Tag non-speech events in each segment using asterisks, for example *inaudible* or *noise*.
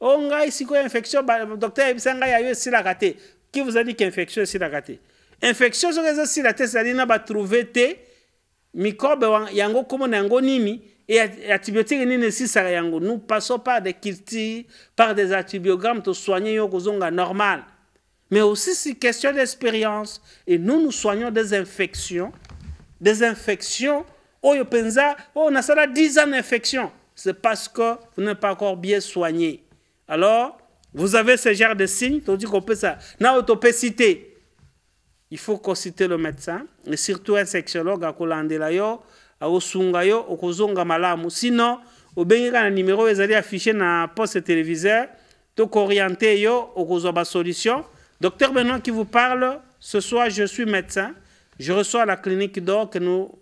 a ici une infection docteur a eu yayo la ratée. Qui vous a dit qu'infection la te infection soki ezosila te ezali a batrouve le microbe yango comme un yango nini et l'antibiotique nini si ça yango nous passons par des cultures par des antibiogrammes pour soigner les gens normal mais aussi c'est question d'expérience et nous nous soignons des infections des infections oyo oh, penza oh on a ça 10 ans d'infection c'est parce que vous n'êtes pas encore bien soigné alors, vous avez ce genre de signes, tandis qu'on peut ça. citer. Il faut consulter le médecin, et surtout un sexologue à Kolandela à Osunga yo, Kozonga malamu. Sinon, au avez le numéro, est allé afficher un poste téléviseur, donc orienter yo, au ba solution. Docteur Benoît qui vous parle, ce soir je suis médecin, je reçois la clinique d'or que nous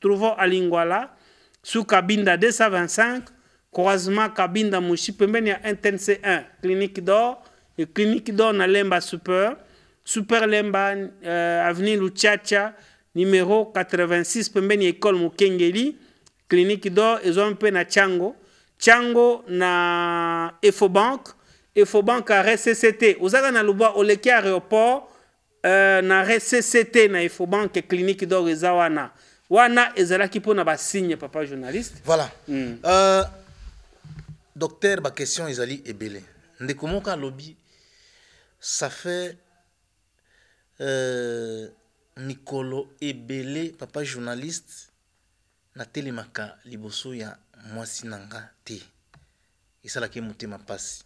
trouvons à Linguala, sous Kabinda 225 croisement Kabinda Mushi pembeni ya NTNC 1 clinique d'or et clinique d'or na Lemba Super Super Lemba euh, avenue Luchacha numéro 86 pembeni ya école Mukengeli clinique d'or ezwa peu na Chango Chango na Efobank Efobank à RCCT ozaka na lubwa oleki aéroport euh, na RCCT na et clinique d'or Zawana. wana wana na mpona signe papa journaliste voilà hmm. euh docteur bakestion question ebele comment moko l'OBI ça fait Nicolo euh, mikolo ebele papa journaliste télémaka, liboso ya qui est nga te esalaki motema mpasi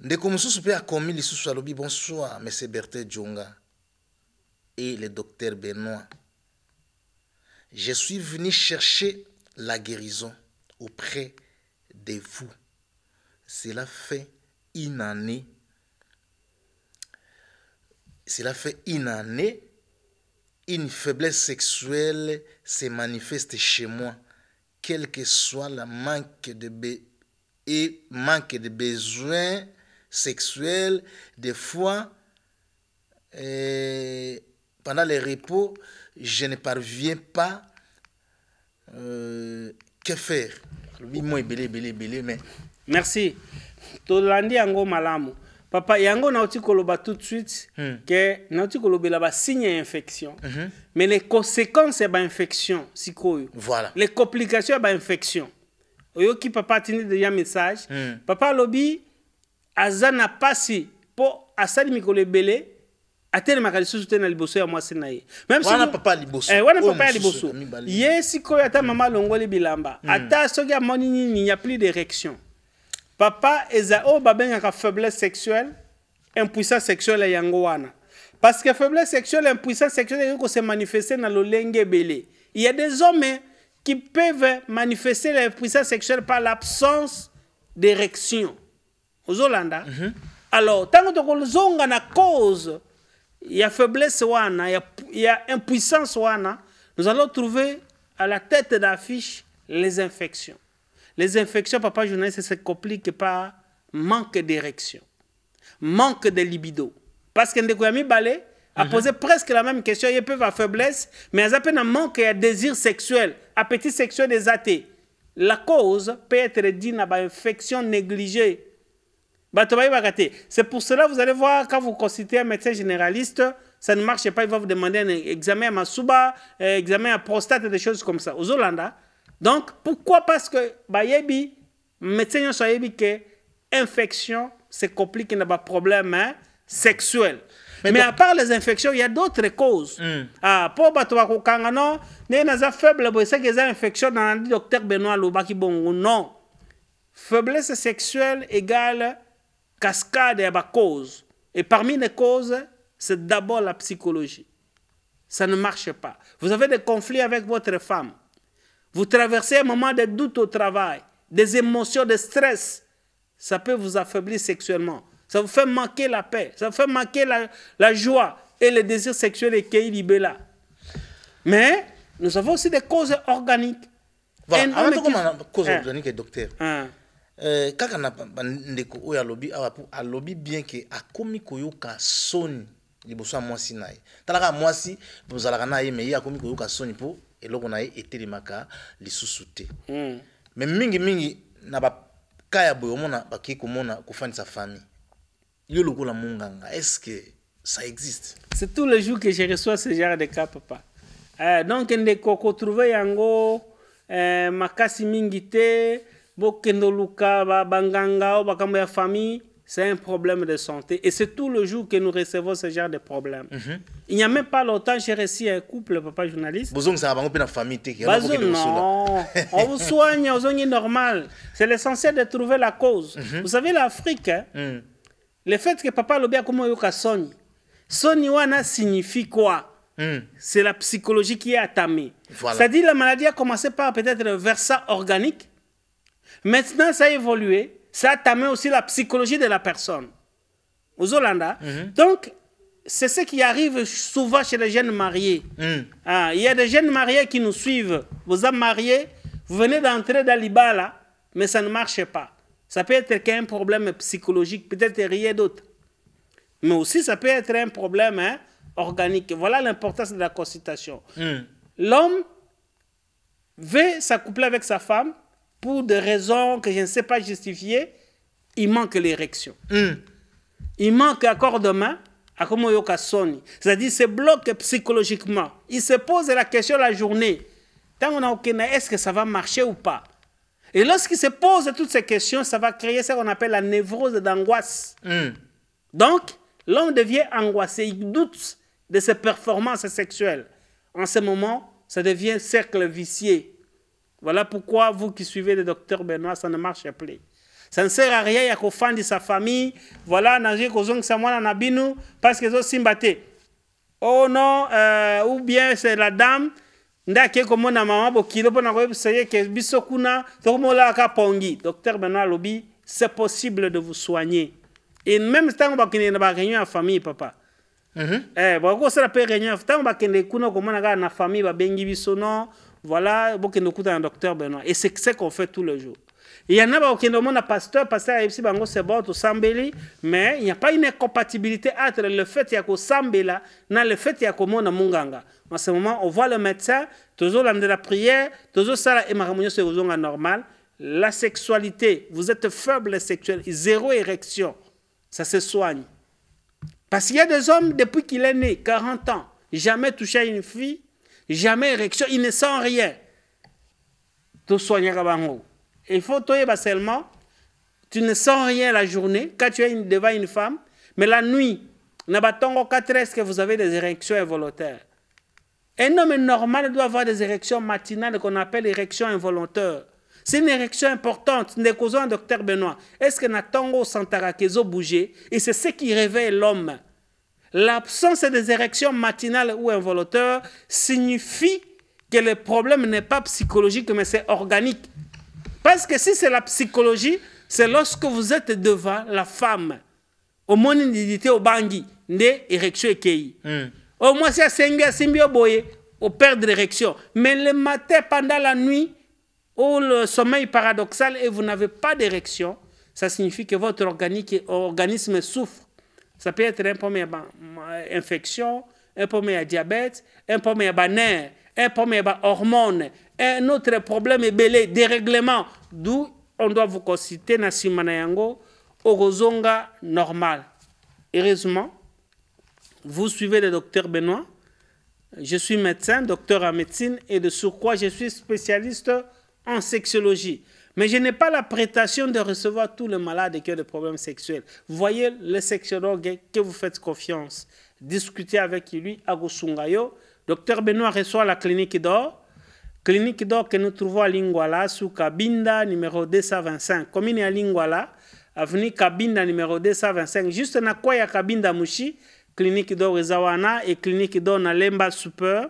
ndeko mosusu mpe l'OBI bonsoir monsieur Berthe djonga et le docteur benoît je suis venu chercher la guérison auprès de vous. Cela fait une année. Cela fait une année. Une faiblesse sexuelle se manifeste chez moi, quel que soit la manque de et manque de besoins sexuels. Des fois, eh, pendant les repos, je ne parviens pas. Euh, que faire bimo ebele ebele ebele mais merci tolandi yango malamu papa yango nauti koloba tout de suite hmm. que ke nauti kolobela basigne signe infection mhm. mais les conséquences ba infection, sikoyo voilà. les complications infection. Oyo qui papa atindi ya message hmm. papa lobi, Azana passé pour asali mikolebele atelemaka lisusu te na liboso ya mwasi na ye wana eh, papa ya liboso ye sikoyo ata mama alongoli bilamba hmm. ata soki ni n'y ya plus d'érection papa eza oyo ka faiblesse sexuelle impuissance sexuelle ya yango parce que faiblesse sexuelle impuissance sexuelle ekoki kose manifester na lolenge belé. il y a des hommes hein, qui peuvent manifester la puissance sexuelle par l'absence d'érection aux ozolanda mhm. Alors, -hmm. alors tu as na cause il y a faiblesse il y a impuissance wana, nous allons trouver à la tête d'affiche les infections. Les infections, papa journaliste, se compliquent par manque d'érection, manque de libido. Parce qu'un amis, Balé a mhm. posé presque la même question. Il peut de faiblesse, mais il y a un manque de désir sexuel, appétit sexuel des athées. La cause peut être dite à infection négligée bah, c'est pour cela, vous allez voir, quand vous consultez un médecin généraliste, ça ne marche pas, il va vous demander un examen à Masuba, un euh, examen à prostate, des choses comme ça, aux Hollandais. Donc, pourquoi Parce que, bah, yebi, médecin, yon yebi que infection, c'est compliqué, n'a pas problème hein, sexuel. Mais, Mais à part les infections, il y a d'autres causes. Mm. Ah, pour Bah ba kokanga non, ne naza faible, c'est que une infection dans le docteur Benoît Lobaki Bongo non. Faiblesse sexuelle égale cascade à cause. Et parmi les causes, c'est d'abord la psychologie. Ça ne marche pas. Vous avez des conflits avec votre femme. Vous traversez un moment de doute au travail, des émotions, de stress. Ça peut vous affaiblir sexuellement. Ça vous fait manquer la paix. Ça vous fait manquer la, joie et le désir sexuel et est là. Mais nous avons aussi des causes organiques. Voilà, avant causes ah. docteur, ah. Euh, kaka na bandeko oyo alobi awa mpo alobi bien ke akomi koyoka soni liboso ya mwasi na ye talaka mwasi bozalaka na ye me ye akomi koyoka soni mpo eloko na ye etelemaka lisusu te mm. me mingimingi na baka ya boye omona bakei komona sa famille yo lokola monganga ça existe c'est tous les jours que je reçois ce genre de cas papa euh, donc ndeko kotrouve yango euh, makasi mingi te famille, c'est un problème de santé. Et c'est tout le jour que nous recevons ce genre de problème. Mhm. Il n'y a même pas longtemps, j'ai reçu un couple, papa journaliste. famille. Bah, non, *laughs* on vous soigne, on soigne normal. C'est l'essentiel de trouver la cause. Mhm. Vous savez, l'Afrique, hein, mhm. le fait que papa Lobia comment yoka soigne, soigne signifie quoi C'est la psychologie qui est attamée. C'est-à-dire la maladie a commencé par peut-être vers ça organique Maintenant, ça a évolué. Ça t'amène aussi la psychologie de la personne. Aux Hollandais. Mhm. Donc, c'est ce qui arrive souvent chez les jeunes mariés. Mhm. Ah, il y a des jeunes mariés qui nous suivent. Vous êtes mariés, vous venez d'entrer dans l'Ibala, mais ça ne marche pas. Ça peut être qu'un problème psychologique, peut-être rien d'autre. Mais aussi, ça peut être un problème hein, organique. Voilà l'importance de la consultation. Mhm. L'homme veut s'accoupler avec sa femme, pour des raisons que je ne sais pas justifier, il manque l'érection. Hmm. Il manque encore de main à Komoyoka C'est-à-dire, il se bloque psychologiquement. Il se pose la question la journée. Tant qu'on a est-ce que ça va marcher ou pas Et lorsqu'il se pose toutes ces questions, ça va créer ce qu'on appelle la névrose d'angoisse. Hmm. Donc, l'homme devient angoissé. Il doute de ses performances sexuelles. En ce moment, ça devient un cercle vicié. Voilà pourquoi vous qui suivez le docteur Benoît, ça ne marche plus. Ça ne sert à rien, il y a qu'au fan de sa famille. Voilà, Nager Kozong Samwana Nabinu, parce qu'ils ont simbaté. Oh non, euh, ou bien c'est la dame. ndake maman, mama bokilo mpo na koyebisa ye ke biso kuna tokomolaka pongi docteur benoît Lobby, c'est possible de vous soigner et même ntango bakende na baréunion ya famille papa mhm. eh, bakokosala mpe réunion ntango bakende kuna okomona kaka na famille babengi biso non voilà, Bokendokuta un docteur Benoît. Et c'est ce qu'on fait tous les jours. Il y en a qui demandé à pasteur, pasteur Bango, c'est bon, tout sambeli, mais il n'y a pas une incompatibilité entre le fait qu'il y a un sambela, et le fait qu'il y yako mona munganga. En ce moment, on voit le médecin, toujours l'âme de la prière, toujours ça, et maramounio, c'est normal. La sexualité, vous êtes faible sexuel zéro érection, ça se soigne. Parce qu'il y a des hommes, depuis qu'il est né, 40 ans, jamais touché à une fille, jamais érection, il ne sent rien. de soigner Il faut toi seulement, tu ne sens rien la journée quand tu es devant une femme, mais la nuit, n'abattons 4 est que vous avez des érections involontaires Un homme normal doit avoir des érections matinales qu'on appelle érections involontaires. C'est une érection importante. Nous causons docteur Benoît. Est-ce que Natongo Santarakezo bouger Et c'est ce qui réveille l'homme. L'absence des érections matinales ou involontaires signifie que le problème n'est pas psychologique, mais c'est organique. Parce que si c'est la psychologie, c'est lorsque vous êtes devant la femme. Au moins, au bangi, des érections et hmm. Au moins, c'est Senga au perdre l'érection. Mais le matin, pendant la nuit, ou le sommeil paradoxal et vous n'avez pas d'érection, ça signifie que votre organisme souffre ça peut être un problème infection, un problème diabète, un problème à un problème à un autre problème est belé, dérèglement. D'où on doit vous consulter na Manayango, orozonga normal. Heureusement, vous suivez le docteur Benoît. Je suis médecin, docteur en médecine et de surcroît, je suis spécialiste en sexologie. Mais je n'ai pas la prétention de recevoir tous les malades qui ont des problèmes sexuels. Vous Voyez le sexologue que vous faites confiance. Discutez avec lui, Agosungayo. Docteur Benoît reçoit la clinique d'or. Clinique d'or que nous trouvons à Lingwala, sous Kabinda, numéro 225. Commune à Lingwala, avenue Kabinda, numéro 225. Juste na Kwaya Kabinda Mushi, clinique d'or Rezawana et clinique d'or na Lemba Super.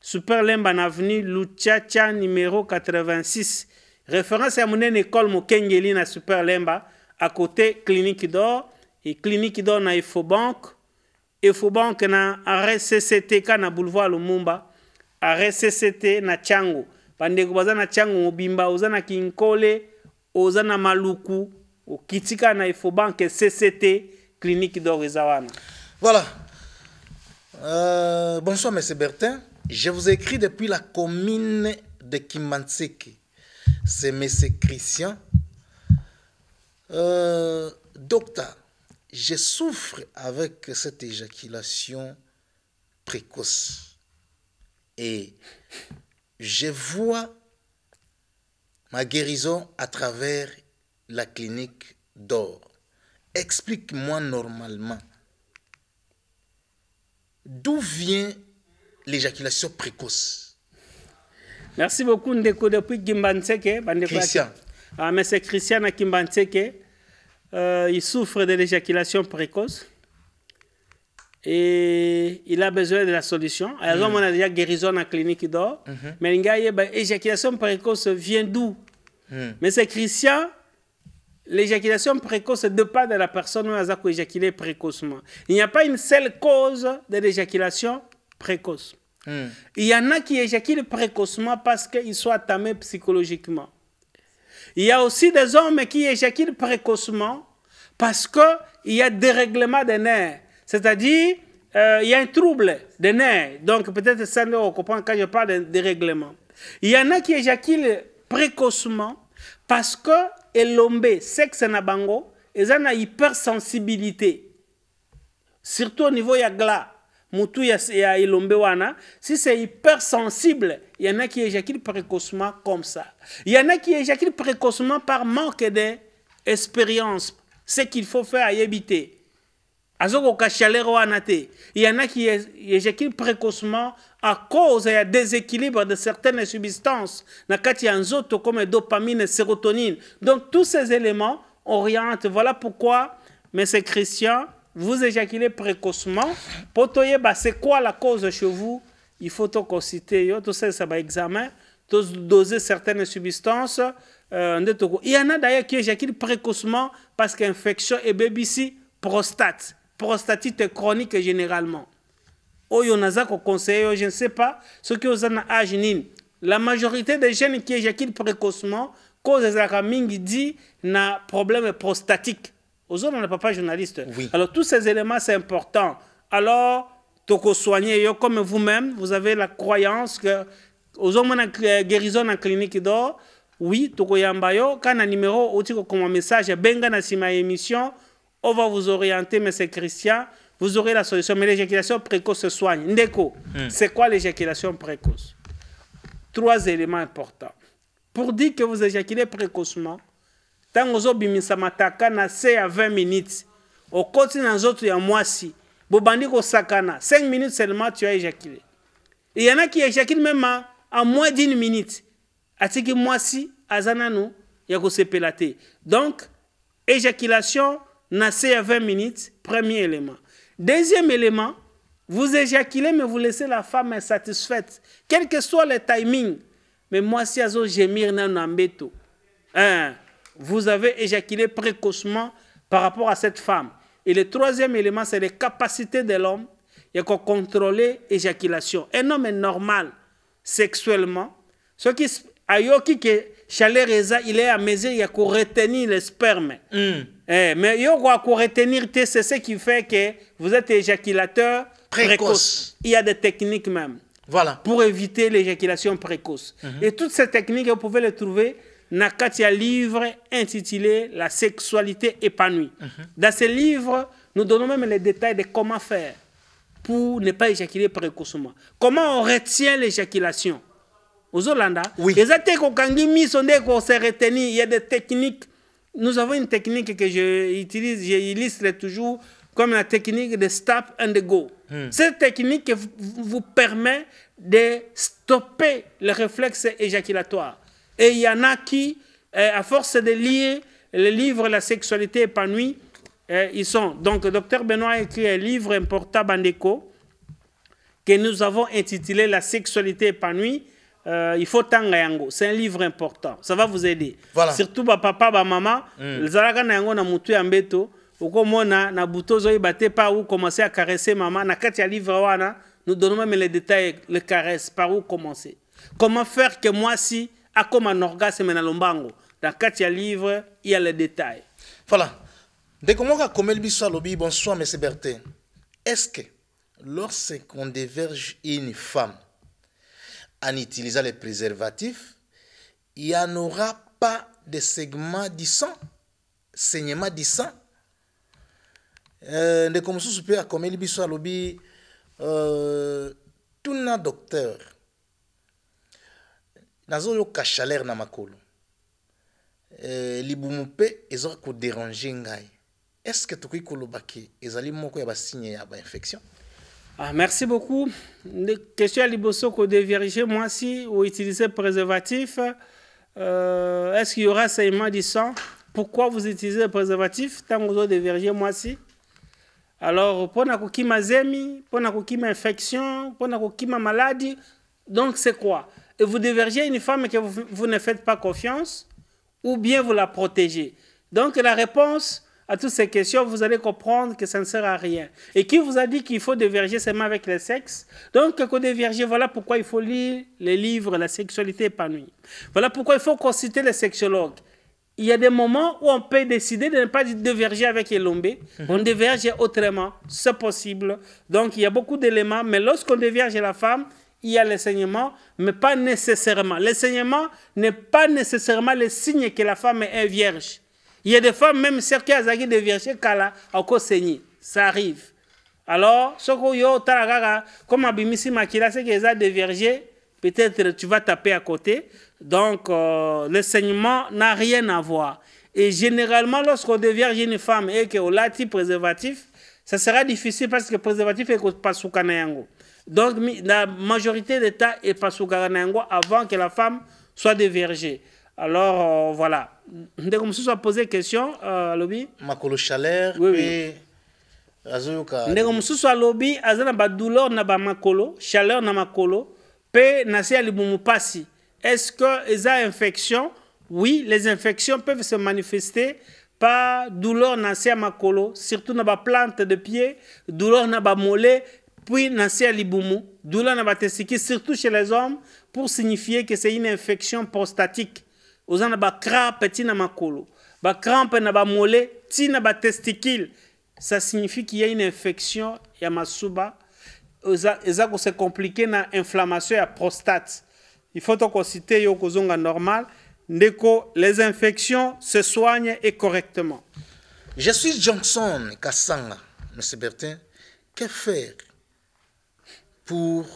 Super Lemba, avenue Luchacha, numéro 86. référence ya monene école mokengeli na super lemba à côté clinique d'or et clinique d'or na efobank efobank na arrêt cctk na boulevard lumumba arrêt cct na tiango bandeko baza na tiango mobimba oza na kinkole oza na maluku okiti kaka na efobank cct clinique d'or eza wana voilà euh, bonsoir monsieur bertin je vous écris depuis la commune de kimanseki c'est M. Christian. Euh, docteur, je souffre avec cette éjaculation précoce et je vois ma guérison à travers la clinique d'or. Explique-moi normalement d'où vient l'éjaculation précoce. Merci beaucoup, Ndeko, depuis Kimbanseke. Christian. Ah, mais c'est Christian à Kimbanseke. Euh, il souffre de l'éjaculation précoce et il a besoin de la solution. Alors, mm. on a déjà guérison en clinique d'or. Mm-hmm. Mais l'éjaculation ben, précoce vient d'où mm. Mais c'est Christian. L'éjaculation précoce dépend de la personne qui a éjaculé précocement. Il n'y a pas une seule cause de l'éjaculation précoce. Hmm. Il y en a qui éjaculent précocement parce qu'ils sont tamés psychologiquement. Il y a aussi des hommes qui éjaculent précocement parce qu'il y a dérèglement des nerfs. C'est-à-dire, euh, il y a un trouble des nerfs. Donc, peut-être ça ne comprend quand je parle de dérèglement. Il y en a qui éjaculent précocement parce que que sexe na bango ils ont une hypersensibilité surtout au niveau de la glace mutu ya, si c'est hypersensible il y en a qui éjaculent précocement comme ça il y en a qui éjaculent précocement par manque d'expérience ce qu'il faut faire à éviter. il y en a qui éjaculent précocement à cause a déséquilibre de certaines substances na kati comme dopamine sérotonine donc tous ces éléments orientent voilà pourquoi mais c'est Christian vous éjaculez précocement, pour bah c'est quoi la cause chez vous Il faut que vous tout ça ça va examen, doser certaines substances. Euh, Il y en a d'ailleurs qui éjaculent précocement parce qu'infection et BBC prostate, prostatite chronique généralement. Oyo oh, conseille, oh, je ne sais pas, ce qui un âge La majorité des jeunes qui éjaculent précocement cause ezalaka mingi dit na problème prostatique. Aux autres, on n'est pas journaliste. Alors, tous ces éléments, c'est important. Alors, toko soigné, comme vous-même, vous avez la croyance que aux hommes en guérison en clinique d'or, oui, toko yambayo, quand un numéro, comme un message, benga na sima émission, on va vous orienter, mais c'est Christian, vous aurez la solution. Mais l'éjaculation précoce se soigne. Ndeko, hmm. c'est quoi l'éjaculation précoce Trois éléments importants. Pour dire que vous éjaculez précocement, ntango ozobimisa mataka na se ya 20 minutes okoti na nzoto ya mwasi bobandi sakana 5 minutes seulement tu as éjaculé Il y en a moins d'une minute atiki mwasi d'une minute. ya donc éjaculation na se ya 20 minutes premier élément deuxième élément vous éjaculez mais vous laissez la femme insatisfaite quel que soit le timing mais moi mwasi azogémir gémir na de hein vous avez éjaculé précocement par rapport à cette femme. Et le troisième élément, c'est les capacités de l'homme et contrôler l'éjaculation. Un homme est normal sexuellement. Ce qui est que chalereza il est à mesure il y a retenir le sperme. Hmm. Eh, mais il y a retenir c'est ce qui fait que vous êtes éjaculateur précoce. Il y a des techniques même. Voilà. Pour éviter l'éjaculation précoce. Mhm. Et toutes ces techniques, vous pouvez les trouver na a livre intitulé La sexualité épanouie. Mhm. Dans ce livre, nous donnons même les détails de comment faire pour ne pas éjaculer précocement. Comment on retient l'éjaculation Aux Hollandais, oui. Il y a des techniques. Nous avons une technique que j'utilise, j'illustre toujours comme la technique de stop and go. Hmm. Cette technique vous permet de stopper le réflexe éjaculatoire. Et il y en a qui, euh, à force de lire le livre La sexualité épanouie, euh, ils sont. Donc, docteur Benoît a écrit un livre important Bandeco que nous avons intitulé La sexualité épanouie. Euh, il faut tangayango. c'est un livre important ça va vous aider voilà. surtout ba papa ba maman Les mm. ezalaka na na mutu ya mbeto okomona na buto ibate pas par où commencer à caresser maman na kati ya livre wana nous donnons même les détails les caresses, par où commencer comment faire que moi si comme un orgasme dans lombango a livres il livre a le détails. voilà ndeko comme akomeli biso alobi bonsoir monsieur bertin est ce que lorsqu'on déverge une femme en utilisant les préservatifs il n'y aura pas de segment du sang saignement du sang ndeko à mpe tout le tout est docteur nazoyoka chaleur na makolo eh, libumu mpe ezwaka koderange ngai ce tokoki koloba ke ezali moko ya basigne ya bainfection ah, merci beaucoup question ya liboso si ou utiliser préservatif euh, est-ce qu'il y aura saignement du sang pourquoi vous utilisez le préservatif ntango moi si? alors mpona kokima zemi mpona ma infection mpona ma maladie. donc c'est quoi et vous dévergez une femme que vous, ne faites pas confiance ou bien vous la protégez. Donc la réponse à toutes ces questions, vous allez comprendre que ça ne sert à rien. Et qui vous a dit qu'il faut déverger seulement avec le sexe Donc, qu'on diverger, voilà pourquoi il faut lire les livres La sexualité épanouie. Voilà pourquoi il faut consulter les sexologues. Il y a des moments où on peut décider de ne pas diverger avec les Elombe. On déverge autrement, c'est possible. Donc, il y a beaucoup d'éléments. Mais lorsqu'on déverge la femme, il y a l'enseignement, mais pas nécessairement. L'enseignement n'est pas nécessairement le signe que la femme est vierge. Il y a des femmes, même celles qui ont des vierges, Ça arrive. Alors, ce que yo comme abimisi makila, c'est qu'ils ont des vierges, peut-être tu vas taper à côté. Donc, euh, l'enseignement n'a rien à voir. Et généralement, lorsqu'on devient une femme et qu'on l'a préservatif, ça sera difficile parce que préservatif est pas sous yango. Donc la majorité des temps est au sous avant que la femme soit dévergée. Alors euh, voilà. Dès que je posé question, euh, lobby. Makolo chaleur. Oui oui. azoyoka la mosusu alobi aza na douleur na makolo, chaleur na makolo pe na se ya est-ce que eza infection oui les infections peuvent se manifester par douleur na se makolo surtout na plante de pied douleur na mollet puis Nancy Alibumu, doula na batesiki, surtout chez les hommes, pour signifier que c'est une infection prostatique. Aux ans, ba crampe, tina makolo. Ba crampe, na ba mollet, tina ba testicule. Ça signifie qu'il y a une infection, ya masuba. Eza ça se compliqué na inflammation ya prostate. Il faut donc citer yo kozonga normal. Ndeko, les infections se soignent correctement. Je suis Johnson Kasanga. Monsieur Bertin. Que faire pour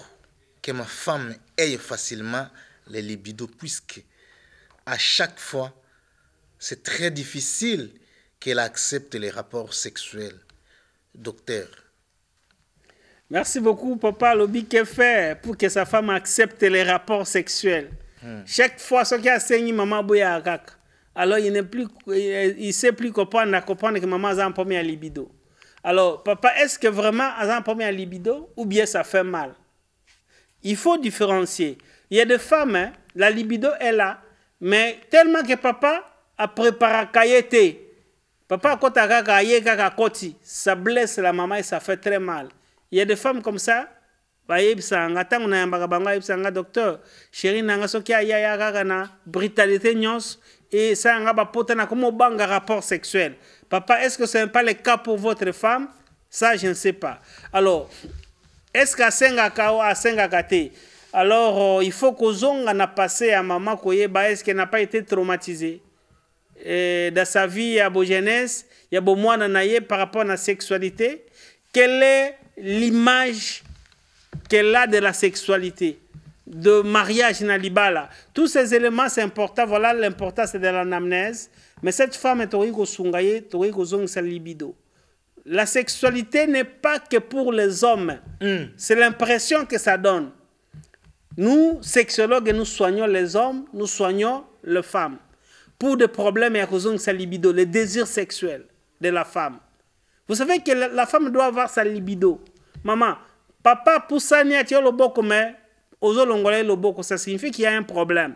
que ma femme ait facilement les libido, puisque à chaque fois, c'est très difficile qu'elle accepte les rapports sexuels. Docteur. Merci beaucoup, papa Lobby fait pour que sa femme accepte les rapports sexuels. Hmm. Chaque fois, ce qui a saigné maman Boya alors il ne plus, il, sait plus comprendre, comprendre que maman a un premier libido. Alors, papa, est-ce que vraiment, en premier libido, ou bien ça fait mal Il faut différencier. Il y a des femmes, hein, la libido est là, mais tellement que papa a préparé kayete. Papa, quand a koti, ça blesse la maman et ça fait très mal. Il y a des femmes comme ça, bayebisanga banga, nayambaka bango ayebisanga docteur un nanga soki ayaya kaka na brutalité nyonso esalanga bapota na banga rapport sexuel Papa, est-ce que ce n'est pas le cas pour votre femme Ça, je ne sais pas. Alors, est-ce qu'à Sengaka ou à Sengakate Alors, euh, il faut que ait n'a passé à maman Koyeba, est-ce qu'elle n'a pas été traumatisée dans sa vie, à beau jeunesse, il y a beau moi par rapport à la sexualité. Quelle est l'image qu'elle a de la sexualité de mariage Nalibala. Tous ces éléments, c'est important. Voilà l'importance de l'anamnèse. Mais cette femme est Sungaye, libido. La sexualité n'est pas que pour les hommes. Hmm. C'est l'impression que ça donne. Nous, sexologues, nous soignons les hommes, nous soignons les femmes. Pour des problèmes, de sa libido, le désir sexuel de la femme. Vous savez que la femme doit avoir sa libido. Maman, papa, pour ça, a le ozolongola loboko ça signifie qu'il y a un problème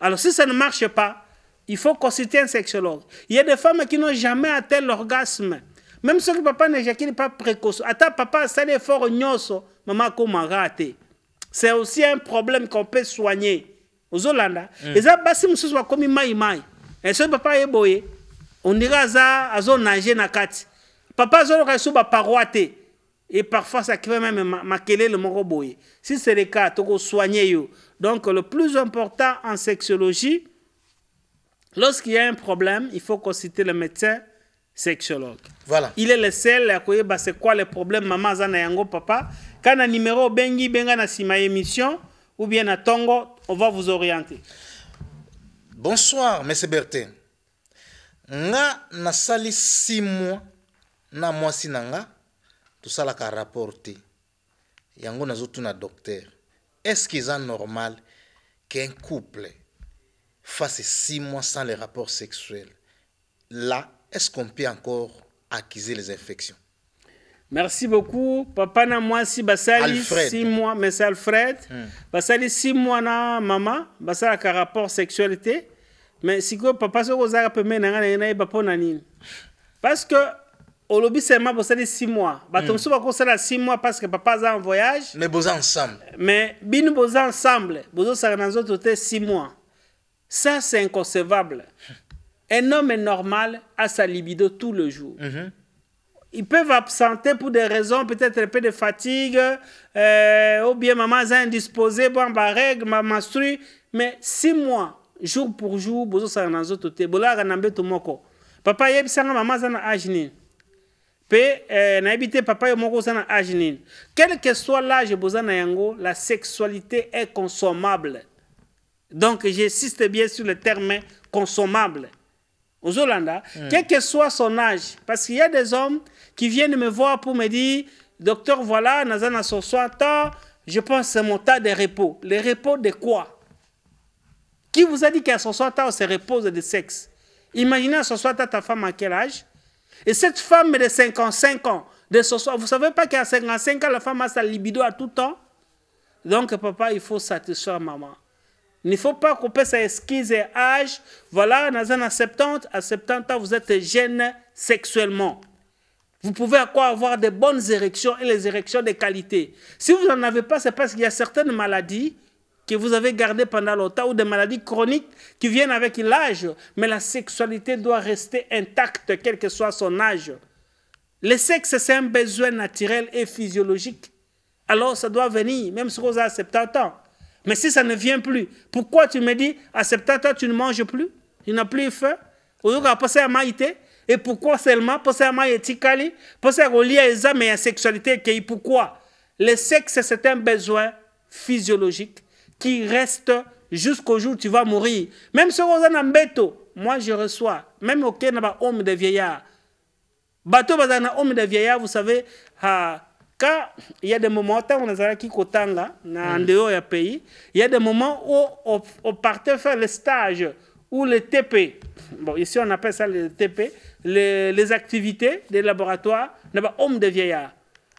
alors si ça ne marche pas il faut consulter un sexologue il y a des femmes qui n'ont jamais atteint l'orgasme même si papa n'éjacule pas précoce Attends papa ça asali fort nyonso maman m'a raté c'est aussi un problème qu'on peut soigner aux ozolanda mm. monsieur soit comme bakomi mai et soki papa dira ça à aza azonage na kati papa azoloka lisusu baparoi paroité et parfois ça crée même maqueler le boye si c'est le cas le soigner donc le plus important en sexologie lorsqu'il y a un problème il faut consulter le médecin sexologue voilà il est le seul à koyeba c'est quoi le problème maman aza na yango papa kana numéro bengi benga na sima émission ou bien à tongo on va vous orienter bonsoir monsieur Bertin nga sali 6 mois na mwasi na nga tout tosalaka Il y a un docteur est-ce que eza normal qu'un couple fasse six mois sans les rapports sexuels là est-ce qu'on peut encore acquiser les infections merci beaucoup papa na mwasi basali six mois monsieur alfred hmm. basali six mois na mama basalaka rapport sexualité mais mais sikoyo papa soki ozalaka pembeni na ngai na nayeba mpo na nini parce que c'est olobi seulement les 6 mois bato hmm. mosusu bakosala 6 mois parce que papa est en voyage mais boza ensemble mais bien boza ensemble ça na nzoto 6 mois ça c'est inconcevable hmm. un homme normal a sa libido tout le jour mm -hmm. ils peuvent absenter pour des raisons peut-être un peu de fatigue euh, ou bien maman est indisposé bon bah, règle, ma menstrue mais 6 mois jour pour jour bozosala na nzoto te bolaka na mbeto moko papa ayebisanga maman âge na age et eh, papa quel que soit l'âge la sexualité est consommable donc j'insiste bien sur le terme consommable aux hmm. quel que soit son âge parce qu'il y a des hommes qui viennent me voir pour me dire docteur voilà je pense c'est mon tas de repos le repos de quoi qui vous a dit qu'à 60 ans on se repose de sexe imaginez à 60 ans ta femme à quel âge et cette femme de 55 ans, de ce vous ne savez pas qu'à 55 ans, la femme a sa libido à tout temps Donc, papa, il faut satisfaire maman. Il ne faut pas couper sa esquisse et âge. Voilà, dans un 70, à 70 ans, vous êtes jeune sexuellement. Vous pouvez quoi, avoir de bonnes érections et les érections de qualité. Si vous n'en avez pas, c'est parce qu'il y a certaines maladies que vous avez gardé pendant longtemps ou des maladies chroniques qui viennent avec l'âge. Mais la sexualité doit rester intacte, quel que soit son âge. Le sexe, c'est un besoin naturel et physiologique. Alors ça doit venir, même si vous avez 70 ans. Mais si ça ne vient plus, pourquoi tu me dis, à 70 ans, tu ne manges plus Tu n'as plus faim Ou passé à maïté Et pourquoi seulement Parce à kali Parce à examen et à sexualité Pourquoi Le sexe, c'est un besoin physiologique qui reste jusqu'au jour où tu vas mourir. Même sur un Mbeto, moi je reçois. Même au un homme de vieillard. Bato un homme de vieillard, vous savez, ah, quand il y a des moments, on a qui kotanga, en mm-hmm. dehors du pays, il y a des moments où on, partait faire le stage ou le TP. Bon, ici on appelle ça le TP, les, activités des laboratoires, homme de vieillard.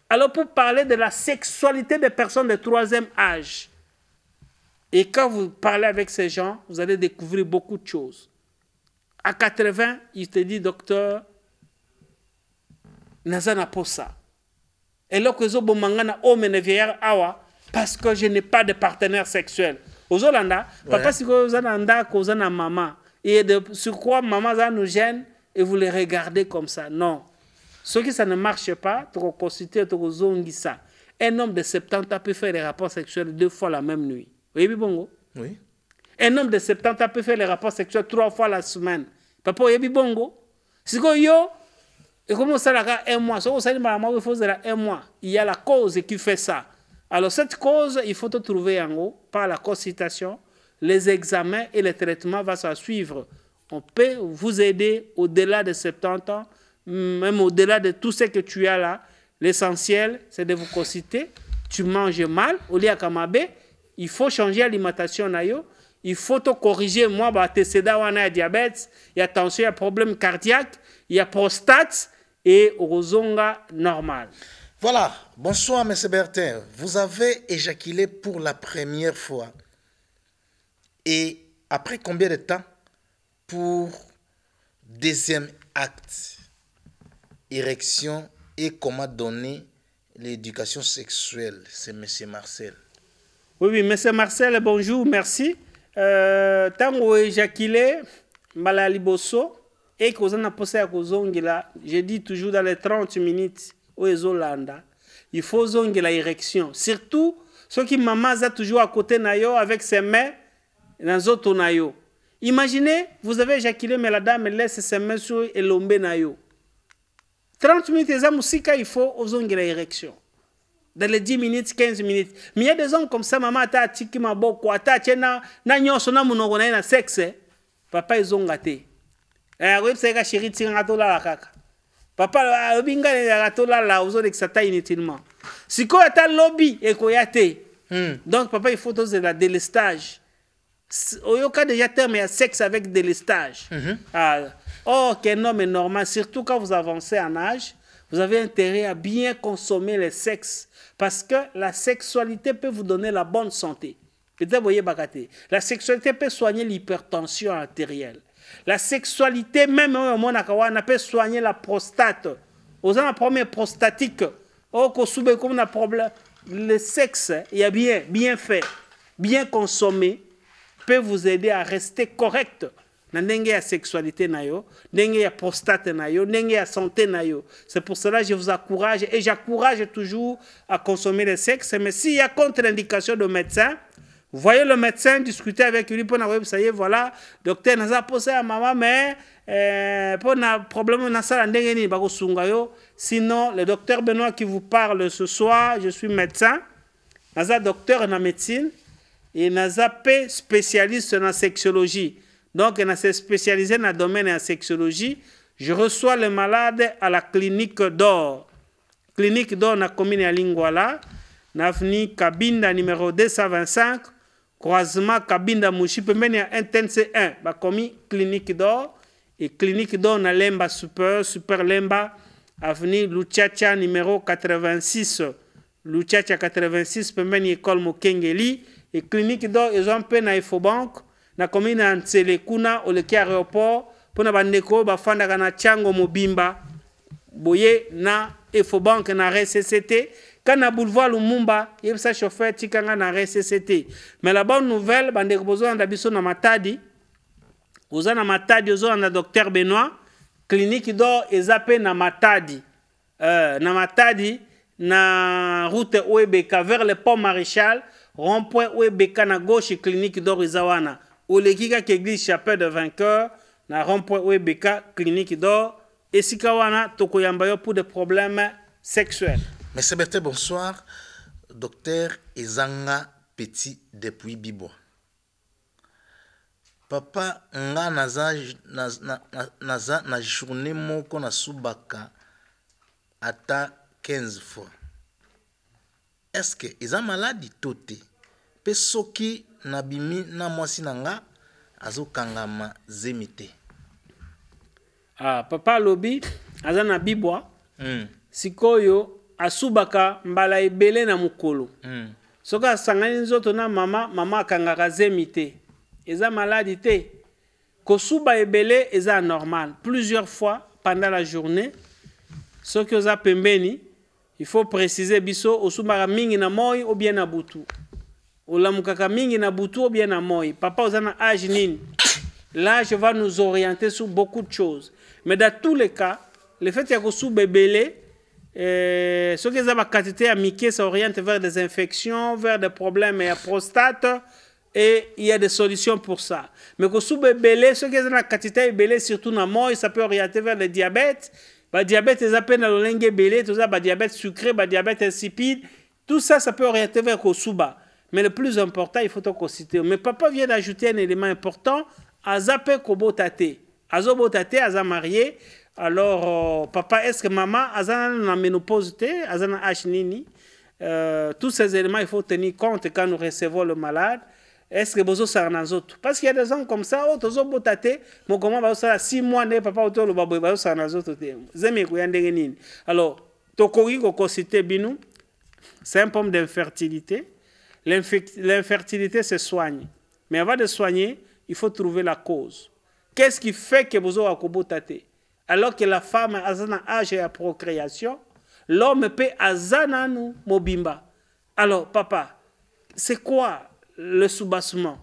Alors pour parler de la sexualité des personnes de troisième âge, et quand vous parlez avec ces gens, vous allez découvrir beaucoup de choses. À 80, il te dit, docteur, posa. y a un homme qui parce que je n'ai pas de partenaire sexuel ozolanda ouais. papa si vous mama et de quoi, maman nous gêne et vous les regardez comme ça non qui ça ne marche pas en ça. un homme de 70 a peut faire des rapports sexuels deux fois la même nuit oui. Un homme de 70 ans peut faire les rapports sexuels trois fois la semaine. Papa, oui, Bongo a yo, et comment ça un mois ça il un mois. Il y a la cause qui fait ça. Alors, cette cause, il faut te trouver en haut par la consultation. Les examens et les traitements vont se suivre. On peut vous aider au-delà de 70 ans, même au-delà de tout ce que tu as là. L'essentiel, c'est de vous consulter. Tu manges mal, au lieu de il faut changer l'alimentation, na il faut te corriger moi. Bah, il diabète a y a tension a problème cardiaque a prostate et ozonga normal voilà bonsoir monsieur bertin vous avez éjaculé pour la première fois et après combien de temps pour deuxième acte érection et comment donner l'éducation sexuelle c'est monsieur marcel oui, oui, Monsieur Marcel, bonjour, merci. Euh, Tango éjaculé, malali bosso, et qu'on a posé Kozongila, je dis toujours dans les 30 minutes, au il faut vous la érection. Surtout, ceux qui maman toujours à côté nayo avec ses mains, dans autre nayo. Imaginez, vous avez éjaculé, mais la dame laisse ses mains sur et nayo. 30 minutes, les il faut vous la érection dans les 10 minutes, 15 minutes. Mais il y a des hommes comme ça, maman, ta tiki maboko, ta tchena, na nyoso, na munongo, na un sexe. Papa, ils ont gâté. Eh, oui, c'est que chérie, tu as la kaka. Papa, tu il a gâté la la, vous avez que ça t'a inutilement. Si quoi, un lobby, et quoi, hmm. Donc, papa, il faut tous de la délestage. Au cas déjà terme, il y a sexe avec délestage. Mm Ok, non, qu'un homme est normal, surtout quand vous avancez en âge, vous avez intérêt à bien consommer le sexe. Parce que la sexualité peut vous donner la bonne santé. Peut-être voyez Bagaté. La sexualité peut soigner l'hypertension artérielle. La sexualité, même euh, au on peut soigner la prostate. Aux avez un problème prostatique. Oh, on a problème. Le sexe, il y a bien, bien fait, bien consommé, peut vous aider à rester correct na ndenge ya sexualité na ndenge prostate na ndenge santé c'est pour cela que je vous encourage et j'encourage toujours à consommer le sexe mais s'il y a contre-indication de médecin voyez le médecin discuter avec lui Pour na ça y est voilà docteur naza à maman, mais euh, pour problème naza ndenge ni yo sinon le docteur benoît qui vous parle ce soir je suis médecin naza docteur en médecine et naza pas spécialiste en sexologie donc, elle s'est spécialisé dans le domaine de la sexologie. Je reçois les malades à la clinique d'or. Clinique d'or na la commune à Lingwala, avenue Kabinda numéro 225, croisement Kabinda Mouchi, pembeni à Intense 1, a bah, clinique d'or et clinique d'or na Lemba Super, Super Lemba, avenue Luchacha numéro 86, Luchacha 86 Pemeni école Mokengeli et clinique d'or ils ont peine à Fobank, na commune ya ntsele kuna oleki aéroport mpona bandeko oyo bafandaka na tiango mobimba boye na efobank na rcct ka na boulevard lumumba yebisa chauffeur tikanga na rcct mais la bonne nouvelle bandeko bozolanda biso na matadi oza na matadi ozolanda docteur benoit clinique do eza mpe na matadi euh, na matadi na route oyo ebeka vers le pont maréchal rond point oyo ebeka na gauche clinique dor eza wana olekika keglise chapelle de vainqueur na rond-point oyo clinique dor esika wana tokoyamba yo pour des problèmes sexuels monsieur bete bonsoir docteur ezanga petit depuis Bibo papa nga naza na, na, na, na, na journée moko nasubaka ata 15 fois que eza malade to toté? Pe soki nabimi na mwasi na nga azokangama zemi te ah, papa alobi aza na bibwa mm. sikoyo asubaka mbala ebele na mokolo mm. soki asangani nzoto na mama mama akangaka zemi te eza maladi te kosuba ebele eza anormal plusieurs fois pendant la journée soki oza pembeni il faut préciser biso osubaka mingi na moi ou bien na butu Olamukaka mingi na bien na moi. Papa ozana âge L'âge va nous orienter sur beaucoup de choses. Mais dans tous les cas, le fait que sous bébélé, eh, ce qui une quantité amicale, ça oriente vers des infections, vers des problèmes à prostate, et il y a des solutions pour ça. Mais que sous bébélé, ce qui ont la quantité bébélé, surtout dans moi, ça peut orienter vers le diabète. Le bah, diabète, ils appellent dans le lingue belé, ça, le bah, diabète sucré, le bah, diabète insipide. Tout ça, ça peut orienter vers Kosuba. Mais le plus important, il faut considérer. Mais papa vient d'ajouter un élément important. Azape kobotate. Azobotate, aza marié. Alors, euh, papa, est-ce que maman, azana na ménopause azana hachnini. Euh, tous ces éléments, il faut tenir compte quand nous recevons le malade. Est-ce que bozo sarnazoto? Parce qu'il y a des gens comme ça, oh, tozo mon comment va ça? six mois ne papa autour le baboy, bozo sarnazoto te. Zemi, kuyandenge nini. Alors, tokogi koko binou », c'est un pomme d'infertilité. L'infertilité se soigne. Mais avant de soigner, il faut trouver la cause. Qu'est-ce qui fait que vous avez Alors que la femme a un âge et à procréation, l'homme peut à nous mobimba. Alors, papa, c'est quoi le soubassement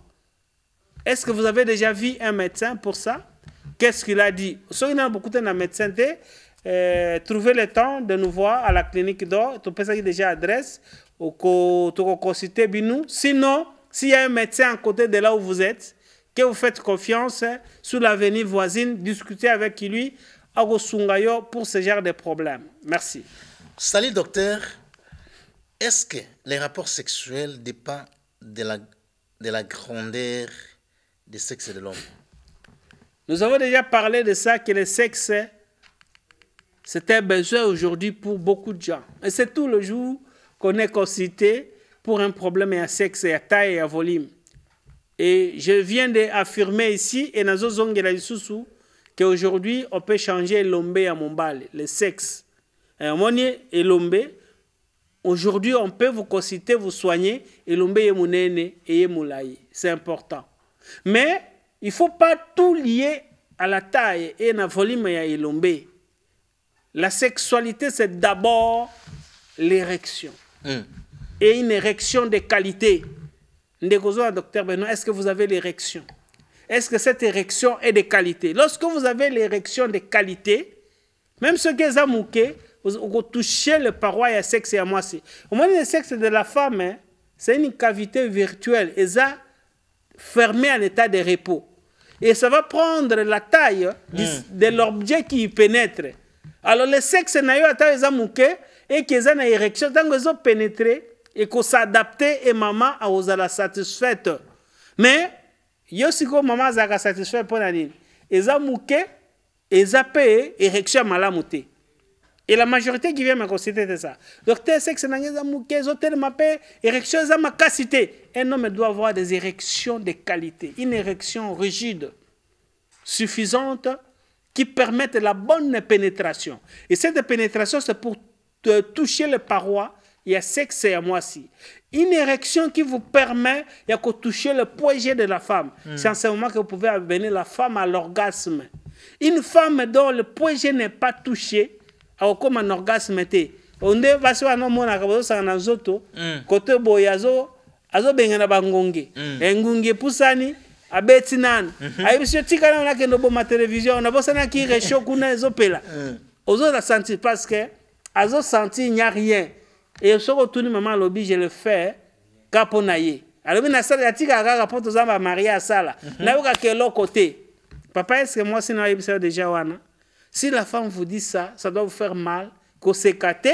Est-ce que vous avez déjà vu un médecin pour ça Qu'est-ce qu'il a dit a beaucoup de médecins, euh, trouvez le temps de nous voir à la clinique d'or. Tu peux déjà adresse. Sinon, s'il y a un médecin à côté de là où vous êtes, que vous faites confiance sur l'avenir voisine, discutez avec lui, pour ce genre de problème. Merci. Salut docteur, est-ce que les rapports sexuels dépendent de la, de la grandeur du sexe de l'homme Nous avons déjà parlé de ça, que le sexe, c'est un besoin aujourd'hui pour beaucoup de gens. Et c'est tout le jour qu'on est consulté pour un problème à sexe à taille à volume et je viens d'affirmer ici et ce que qu'aujourd'hui on peut changer le sexe aujourd'hui on peut vous consulter vous soigner et mon monene et c'est important mais il faut pas tout lier à la taille et na volume à la sexualité c'est d'abord l'érection Mm. et une érection de qualité. Ndekozo, docteur Benoît, est-ce que vous avez l'érection Est-ce que cette érection est de qualité Lorsque vous avez l'érection de qualité, même ceux qui ont mouqué, vous touchez le paroi à sexe et à moitié. Au moins, le sexe de la femme, hein, c'est une cavité virtuelle. Et ça, fermé un état de repos. Et ça va prendre la taille mm. de l'objet qui y pénètre. Alors, le sexe, n'a eu à taille, et qu'ils aient une érection ont ntango et maman a osé la satisfaite aussi que maman a été satisfaite pour na satisfaite, ils ont eza mpe érection mal érection et la majorité qui vient me c'est ça donc c'est sexe na ngai eza moke ezotelema une érection eza ma un homme doit avoir des érections de qualité une érection rigide suffisante qui permette la bonne pénétration et cette pénétration c'est pour de toucher les parois, il y a sexe moi moisi. Une érection qui vous permet de toucher le poignet de la femme. Hmm. C'est en ce moment que vous pouvez amener la femme à l'orgasme. Une femme dont le poignet n'est pas touché, alors comme un orgasme était. On est passé à nos mots, on hmm. côté boyazo, azo bengena bangongi, hmm. Engonge eh, poussani, abeti nani. Aïe, tika na on a qu'un bo ma télévision, on a bossé na ki réchaud kuna ezopela. Ozo la sentir parce que senti, il n'y a rien Et et se retourne maman l'objet, je le fais kapo na ye tu as yatikaka kaka mpo tozamba na asala nayokaka l'autre côté papa est-ce que moi na il yo ou wana si la femme vous dit ça ça doit vous faire mal Qu'on s'écarte.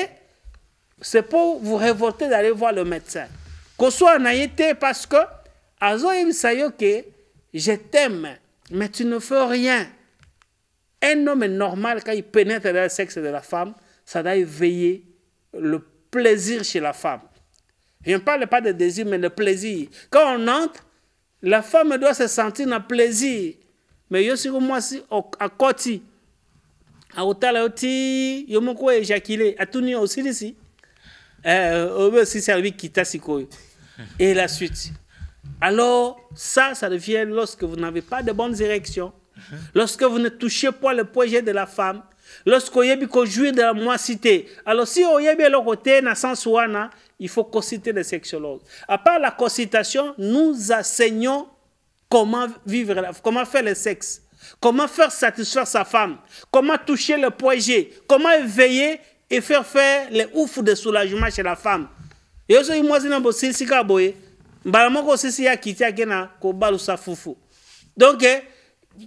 c'est pour vous révolter d'aller voir le médecin Qu'on soit en te parce que il yo que je t'aime mais tu ne fais rien un homme est normal quand il pénètre dans le sexe de la femme ça doit éveiller le plaisir chez la femme. Je ne parle pas de désir, mais de plaisir. Quand on entre, la femme doit se sentir dans le plaisir. Mais je suis moi si à côté, à otala oti, à tout aussi ici. Euh, aussi Et la suite. Alors, ça, ça devient lorsque vous n'avez pas de bonnes érections, lorsque vous ne touchez pas le projet de la femme, lorsque oyebi conjoint de la cité alors si oyebi côté de na sens il faut consulter les sexologues à part la consultation nous enseignons comment vivre comment faire le sexe comment faire satisfaire sa femme comment toucher le poignet comment éveiller et faire faire les ouf de soulagement chez la femme et suis ya sa fufu donc eh,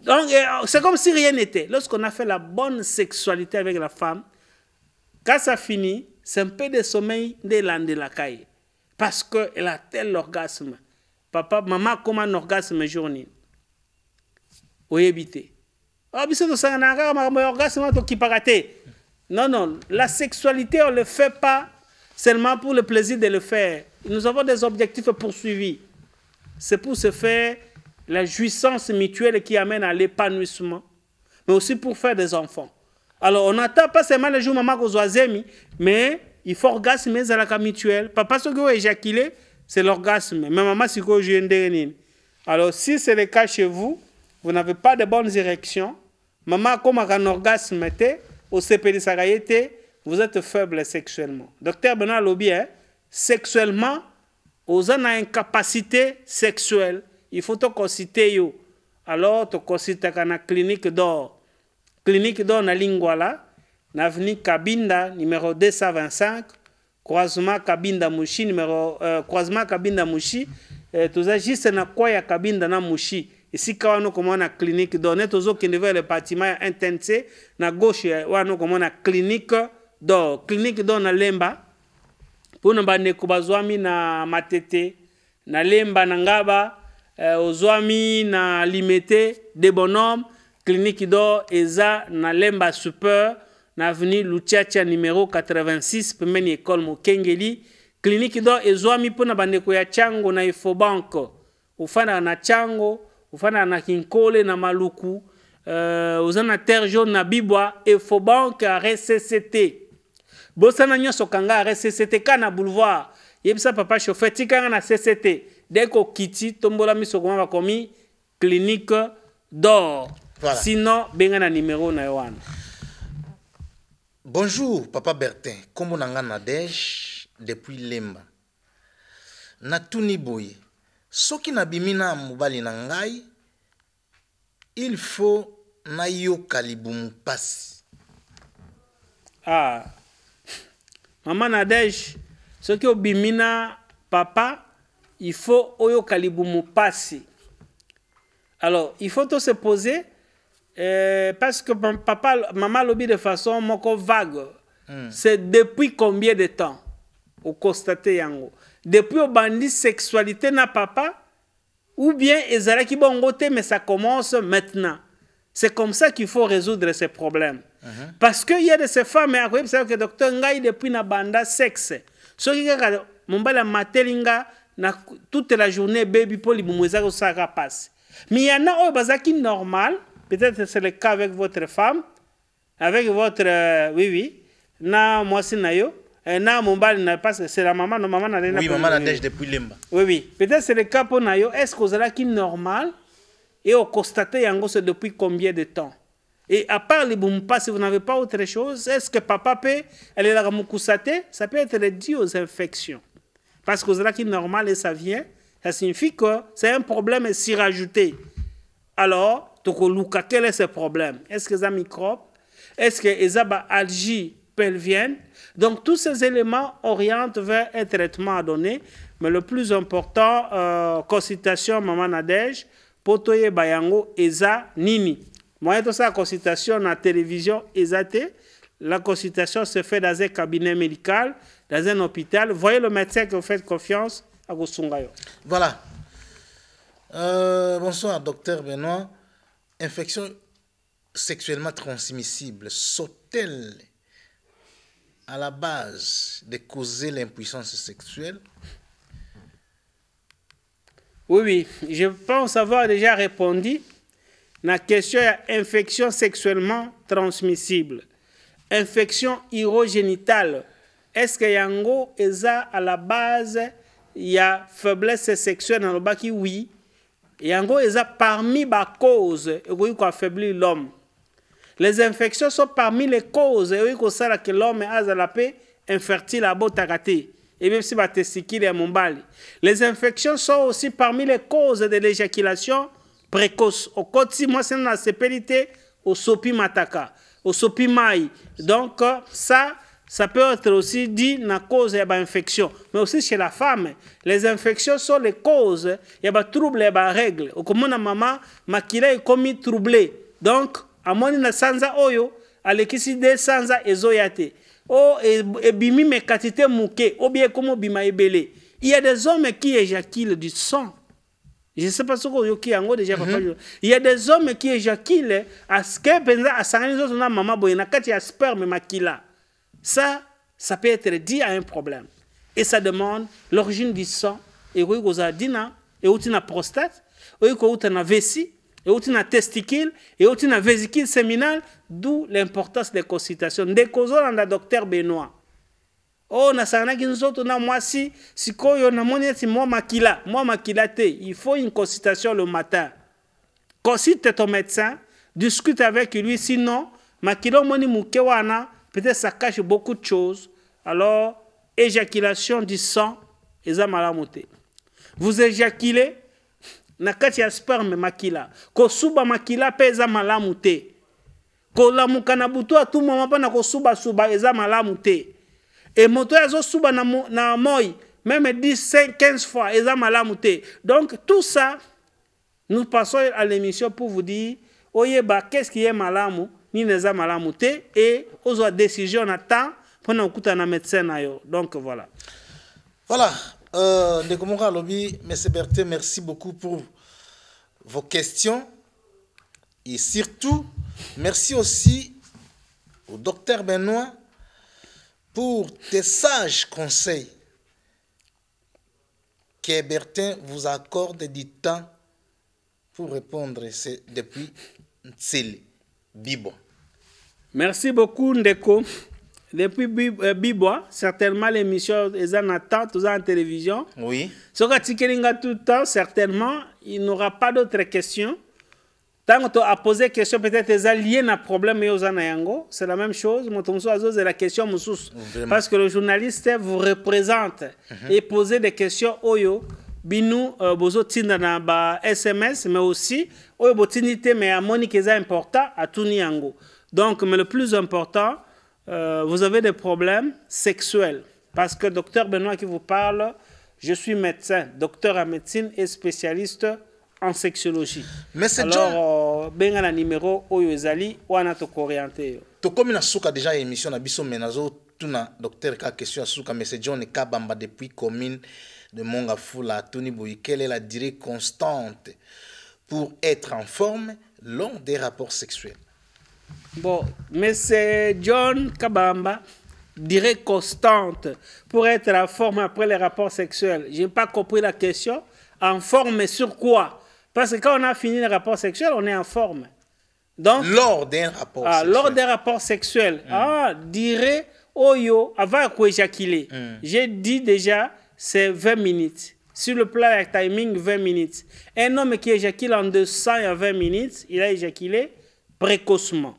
donc, euh, c'est comme si rien n'était. Lorsqu'on a fait la bonne sexualité avec la femme, quand ça finit, c'est un peu de sommeil de de la caille. Parce qu'elle a tel orgasme. Papa, maman, comment un orgasme journée Oyebite. Ah Non, non, la sexualité, on ne le fait pas seulement pour le plaisir de le faire. Nous avons des objectifs poursuivis. C'est pour se faire la jouissance mutuelle qui amène à l'épanouissement, mais aussi pour faire des enfants. Alors, on n'attend pas seulement les jours maman mais il faut orgasmer, à la mutuelle. Papa vous éjaculé, c'est l'orgasme. Mais maman siko Alors, si c'est le cas chez vous, vous n'avez pas de bonnes érections, maman comme un orgasme au vous êtes faible sexuellement. Docteur Bernard hein, sexuellement, vous avez une incapacité sexuelle. il faut tokosite yo alors tokositaka na clinique d'or clinique d'or na lingwala na avenue kabinda numéro 225 croisement kabinda mushi numéro euh, croisement kabinda mushi euh, toza juste na kwa ya kabinda na mushi esika wana okomona clinique d'or ne tozokende vers le bâtiment ya intnc na gauche eh, wana okomona clinique d'or clinique d'or na lemba mpona bandeko bazwami na matete na lemba na ngaba Euh, ozwami na limete de bonhomme kliniki do eza na lemba super na avenue luchacha numero 86 pembeni ekole mokengeli kliniki do ezwami mpona bandeko ya tiango na efobank ofandaka na tiango ofandaka na kinkole na maluku euh, oza na terre jaune na bibwa efobank rcct bosana nyonso kanga rcct kaka na boulevard yebisa papa chauffeur tikanga na cct dès kokiti tombolami sokoma bakomi clinique d'or voilà. sinon benga na numéro na yo wana bonjour papa bertin nkombo na nga nadege depuis lemba natuni boye soki nabimi na mobali na ngai il faut nayoka libumu mpasi ah. mama nadege soki obimi na papa Il faut oyo kalibu passer. alors il faut tout se poser euh, parce que papa l'a dit de façon moko vague hmm. c'est depuis combien de temps constatez yango depuis bandit sexualité na papa ou bien ezalaki bongo te mais ça commence maintenant c'est comme ça qu'il faut résoudre ces problèmes uh-huh. parce que y a de ces femmes que que docteur ngai depuis na banda sexe soki kaka la amateli toute la journée pour les libumu ça va passer mais il en a oh, bah, qui bazalaki normal peut-être c'est le cas avec votre femme avec votre euh, oui oui na euh, na na na passe. c'est la maman maman na oui maman na déjà depuis lemba oui oui peut-être c'est le cas pour na est-ce que c'est normal et constatez yango c'est depuis combien de temps Et à part les boumpas, si vous n'avez pas autre chose, est-ce que papa peut aller la moukoussate Ça peut être dû aux infections. Parce que c'est qui est normal et ça vient, ça signifie que c'est un problème s'y rajouter. Alors, quel est ce problème Est-ce que c'est un microbe Est-ce que c'est une algie pelvienne Donc, tous ces éléments orientent vers un traitement à donner. Mais le plus important, euh, consultation, maman Nadège, potoye bayango, eza nini. Moi, tout ça, consultation à la télévision, eza La consultation se fait dans un cabinet médical dans un hôpital, voyez le médecin que vous faites confiance à Gosungayo. Voilà. Euh, bonsoir, docteur Benoît. Infection sexuellement transmissible sont elle à la base de causer l'impuissance sexuelle Oui, oui. Je pense avoir déjà répondu la question est infection sexuellement transmissible, infection urogénitale est-ce que yango eza à la base ya faiblesse sexuelle dans le nalobaki oui yango eza parmi les qui ont faibli l'homme les infections sont parmi les causes ont à que l'homme la mpe infertile même si ba testicule à Mombali. les infections sont aussi parmi les causes de l'éjaculation précoce Au okoti c'est la asepeli au sopi mataka sopi mai donc ça ça peut être aussi dit la cause de infection, mais aussi chez la femme. Les infections sont les causes des troubles a des règles. Comme on a maman, makila est commis troublé. Donc, à mon na sanza oyo, alekiside sanza ezoyate. O qui mekatite ou bien comme bima Il y a des hommes qui éjaculent du sang. Je ne sais pas ce que qui mm-hmm. Il y a des hommes qui éjaculent à ce que na na kati sperme ça, ça peut être dit à un problème. Et ça demande l'origine du sang. Et où dina, hein, et où la hein, prostate, et où la vessie, et où la hein, testicule, et où la vésicule séminale, d'où l'importance des consultations. Des causes dans la docteur Benoît. Oh, na sanaki nzoto na mwasi, sikoyo na moni eti moi makila, moi makila te. Il faut une consultation le matin. Consulte ton médecin, discute avec lui, sinon, makilo moni muke wana, Peut-être ça cache beaucoup de choses. Alors, éjaculation du sang, ezamalamote. Vous éjaculez, na kati ya sperme makila suba makila mpe eza malamu te kolamuka na butu atumama mpo na kosubasuba eza malamu te e moto oyo azosuba na, mo, na moi 15 fois eza malamu te donc tout ça nous passons à l'émission pour vous dire oyeba qu'est-ce qui est malamu ni moutée, et aux e ozwa décision na temps pour okuta na médecin na donc voilà voilà euh, monsieur bertin merci beaucoup pour vos questions et surtout merci aussi au docteur benoît pour tes sages conseils que Bertin vous accorde du temps pour répondre. depuis Tsili. Bibo. Merci beaucoup, Ndeko. Depuis euh, Bibo, certainement l'émission est en attente, tout en télévision. Oui. tout le temps, certainement, il aura pas d'autres questions. Tant que tu as posé des questions, peut-être les alliés n'ont problème et aux C'est la même chose. c'est la question Parce que le journaliste vous représente mhm. et poser des questions. Oyo binu euh, bozotinda na ba sms mais aussi oyo botinité te mais monique keza important tuni yango donc mais le plus important euh, vous avez des problèmes sexuels parce que docteur Benoît qui vous parle je suis médecin docteur en médecine et spécialiste en sexologie mais c'est alors euh, benga na numéro oyo ezali wana tokooriente To comme na suka déjà émission na biso me nazo tuna docteur une question asusu monsieur john kabamba depuis commune de mongafula Tony Boy quelle est la durée constante pour être en forme lors des rapports sexuels bon monsieur john kabamba durée constante pour être en forme après les rapports sexuels j'ai pas compris la question en forme sur quoi parce que quand on a fini les rapports sexuels on est en forme donc, lors des rapport ah, Lors d'un rapport sexuel. Mm. Ah, durée avant qu'on éjacule, hmm. j'ai dit déjà, c'est 20 minutes. Sur le plan avec timing, 20 minutes. Un homme qui éjacule en 200 à 20 minutes, il a éjaculé précocement.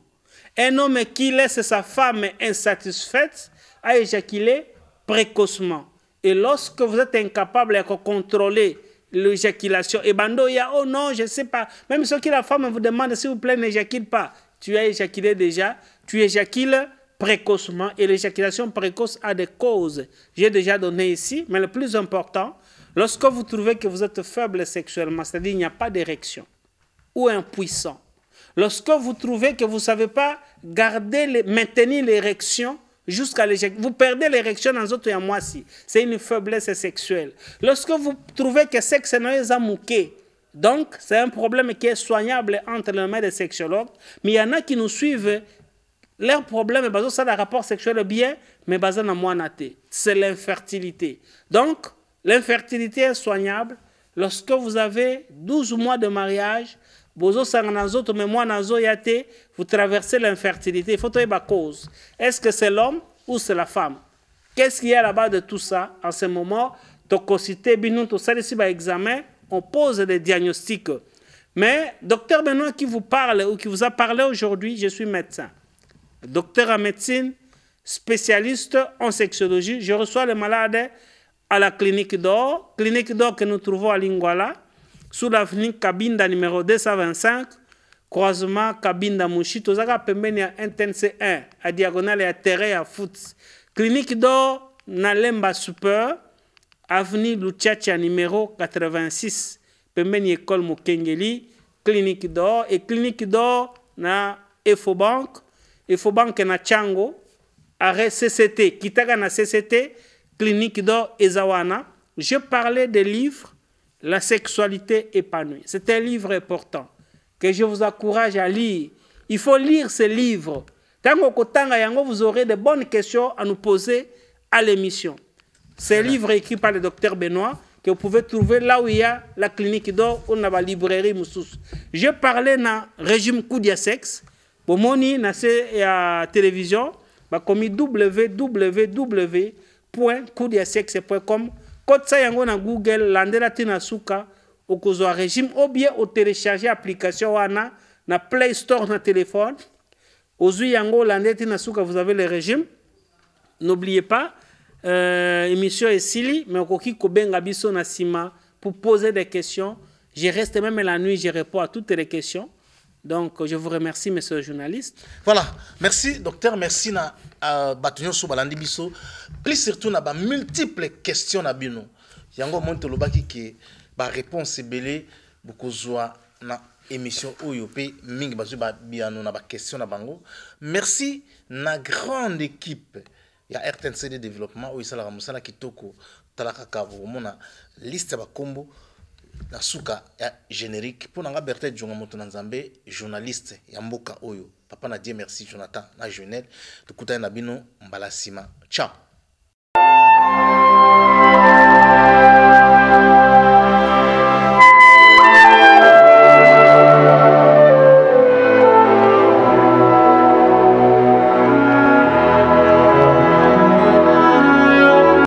Un homme qui laisse sa femme insatisfaite a éjaculé précocement. Et lorsque vous êtes incapable de contrôler l'éjaculation, et eh bando, il y a, oh non, je ne sais pas. Même si la femme vous demande, s'il vous plaît, n'éjacule pas. Tu as éjaculé déjà, tu éjacules précocement et l'éjaculation précoce a des causes. J'ai déjà donné ici, mais le plus important, lorsque vous trouvez que vous êtes faible sexuellement, c'est-à-dire qu'il n'y a pas d'érection ou impuissant, lorsque vous trouvez que vous ne savez pas garder, maintenir l'érection, jusqu'à l'éjaculation, Vous perdez l'érection dans un et C'est une faiblesse sexuelle. Lorsque vous trouvez que sexe n'est pas mouqué, donc c'est un problème qui est soignable entre les mains des sexologues, mais il y en a qui nous suivent leur problème est basé sur le rapport sexuel bien, mais basé na naté. C'est l'infertilité. Donc, l'infertilité est soignable lorsque vous avez 12 mois de mariage. vous traversez l'infertilité. Il faut trouver la cause. Est-ce que c'est l'homme ou c'est la femme? Qu'est-ce qu'il y a là-bas de tout ça en ce moment? Tokosité, tout ça, examen, on pose des diagnostics. Mais, docteur Benoît qui vous parle ou qui vous a parlé aujourd'hui, je suis médecin. docteur en médecine, spécialiste en sexologie. Je reçois les malades à la clinique d'or, clinique d'or que nous trouvons à Lingwala, sous l'avenue Kabinda numéro 225, croisement Kabinda Mushi, Tozaka Pembeni à NTNC1, à Diagonale et à Terre à Foot. Clinique d'or Nalemba Super, avenue Luchacha numéro 86, Pembeni École Mokengeli, clinique d'or et clinique d'or na EFOBank, Il faut banquer na chango arrêt cct kitaka na cct clinique d'or ezawana je parlais des livres la sexualité épanouie c'est un livre important que je vous encourage à lire il faut lire ce livre Quand yango vous aurez de bonnes questions à nous poser à l'émission ce voilà. livre écrit par le docteur benoît que vous pouvez trouver là où il y a la clinique d'or ou la librairie Moussous. je parlais na régime coup Sex. sexe bomoni na se ya télévision, bakomi www coup ya ça yango na google landela tina na suka okozwa régime ou bien au télécharger application wana na play store na téléphone ozwi yango olandela te na suka vous avez le régime n'oubliez pas euh, émission silly, mais okoki benga biso na sima pour poser des questions je reste même la nuit je réponds à toutes les questions donc, je vous remercie, monsieur le journaliste. Voilà. Merci, docteur. Merci à Batunyo Soubalandi Bisso. Plus surtout, na ba multiples questions na bino. Yango monte lobaki ke ba réponse belé beaucoup zoa na émission oyo la ming bazu il y na ba questions na bango. Merci na grande équipe ya RTNCD développement oyo sala musala kitoko talaka ka la mona liste ba combo na suka ya générique mpo na nga bertin jonga moto na nzambe journaliste ya mboka oyo papa na die merci jonathan na jonel tokutani na bino mbala nsima ciao